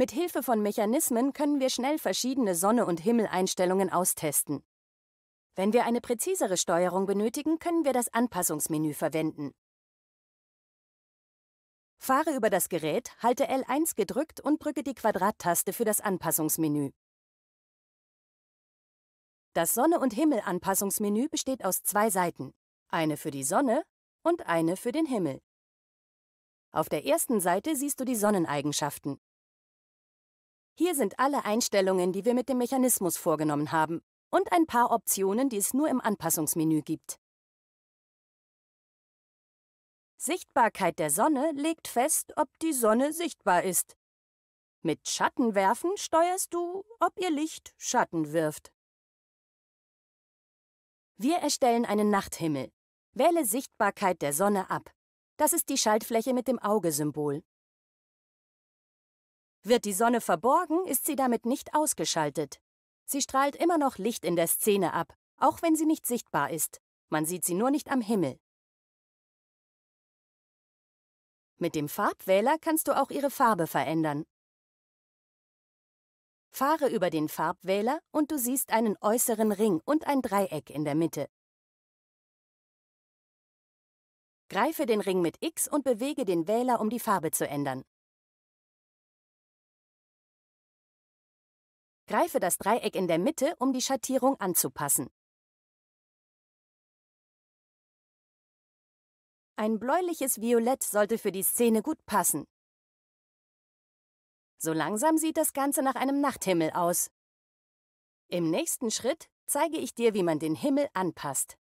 Mit Hilfe von Mechanismen können wir schnell verschiedene Sonne- und Himmeleinstellungen austesten. Wenn wir eine präzisere Steuerung benötigen, können wir das Anpassungsmenü verwenden. Fahre über das Gerät, halte L1 gedrückt und drücke die Quadrattaste für das Anpassungsmenü. Das Sonne- und Himmel-Anpassungsmenü besteht aus zwei Seiten, eine für die Sonne und eine für den Himmel. Auf der ersten Seite siehst du die Sonneneigenschaften. Hier sind alle Einstellungen, die wir mit dem Mechanismus vorgenommen haben und ein paar Optionen, die es nur im Anpassungsmenü gibt. Sichtbarkeit der Sonne legt fest, ob die Sonne sichtbar ist. Mit Schattenwerfen steuerst du, ob ihr Licht Schatten wirft. Wir erstellen einen Nachthimmel. Wähle Sichtbarkeit der Sonne ab. Das ist die Schaltfläche mit dem Augesymbol. Wird die Sonne verborgen, ist sie damit nicht ausgeschaltet. Sie strahlt immer noch Licht in der Szene ab, auch wenn sie nicht sichtbar ist. Man sieht sie nur nicht am Himmel. Mit dem Farbwähler kannst du auch ihre Farbe verändern. Fahre über den Farbwähler und du siehst einen äußeren Ring und ein Dreieck in der Mitte. Greife den Ring mit X und bewege den Wähler, um die Farbe zu ändern. Greife das Dreieck in der Mitte, um die Schattierung anzupassen. Ein bläuliches Violett sollte für die Szene gut passen. So langsam sieht das Ganze nach einem Nachthimmel aus. Im nächsten Schritt zeige ich dir, wie man den Himmel anpasst.